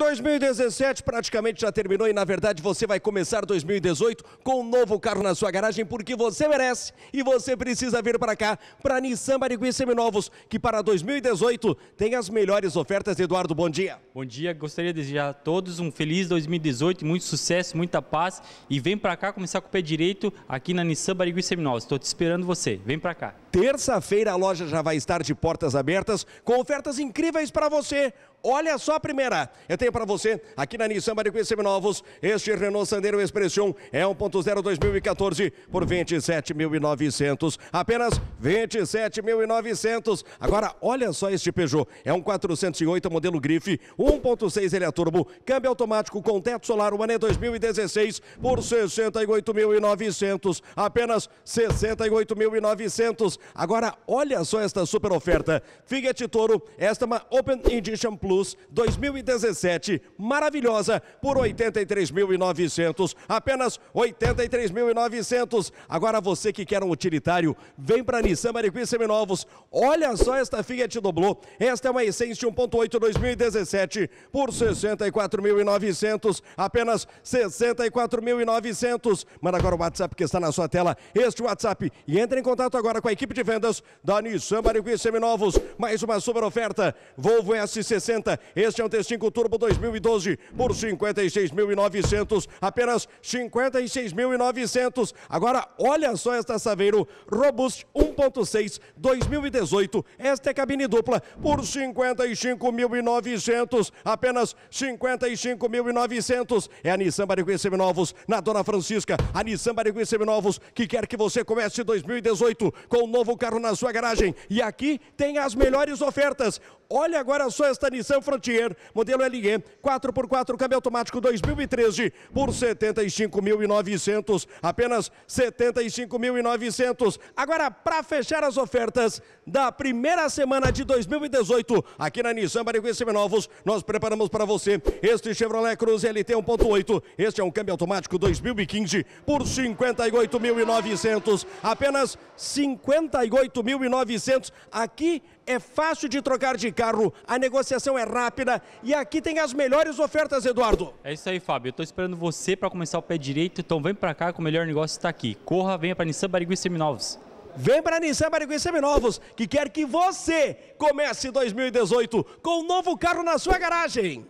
2017 praticamente já terminou e na verdade você vai começar 2018 com um novo carro na sua garagem porque você merece e você precisa vir para cá, para Nissan Barigui Seminovos, que para 2018 tem as melhores ofertas. Eduardo, bom dia. Bom dia, gostaria de desejar a todos um feliz 2018, muito sucesso, muita paz e vem para cá começar com o pé direito aqui na Nissan Barigui Seminovos. Estou te esperando você, vem para cá. Terça-feira a loja já vai estar de portas abertas com ofertas incríveis para você. Olha só a primeira. Eu tenho para você aqui na Nissan Maricuí Seminovos. Este Renault Sandero Expression é 1.0 2014 por 27.900. Apenas 27.900. Agora, olha só este Peugeot. É um 408 modelo grife, 1.6 ele é turbo, câmbio automático com teto solar, o ano é 2016 por 68.900. Apenas 68.900. Agora, olha só esta super oferta. Fiat Toro, esta é uma Open Edition Plus 2017, maravilhosa, por 83.900, apenas 83.900. Agora, você que quer um utilitário, vem para Nissan Maricuí Seminovos. Olha só esta Fiat Doblo Esta é uma Essence 1.8 2017, por 64.900, apenas 64.900. Manda agora o WhatsApp que está na sua tela, este WhatsApp, e entre em contato agora com a equipe equipe de vendas da Nissan Marigui Seminovos. Mais uma super oferta. Volvo S60. Este é um T5 Turbo 2012 por 56.900. Apenas 56.900. Agora, olha só esta Saveiro Robust 1.6 2018. Esta é cabine dupla por 55.900. Apenas 55.900. É a Nissan Marigui Seminovos na Dona Francisca. A Nissan Marigui Seminovos que quer que você comece 2018 com novo o carro na sua garagem. E aqui tem as melhores ofertas. Olha agora só esta Nissan Frontier, modelo LE, 4x4, câmbio automático 2013, por 75.900, apenas 75.900. Agora, para fechar as ofertas da primeira semana de 2018, aqui na Nissan Barigui Seminovos, nós preparamos para você este Chevrolet Cruze LT 1.8. Este é um câmbio automático 2015 por 58.900, apenas 50 38.900. Aqui é fácil de trocar de carro, a negociação é rápida e aqui tem as melhores ofertas, Eduardo. É isso aí, Fábio. Eu estou esperando você para começar o pé direito, então vem para cá que o melhor negócio está aqui. Corra, venha para Nissan Barigui Seminovos. Vem para a Nissan Barigui Seminovos, que quer que você comece 2018 com um novo carro na sua garagem.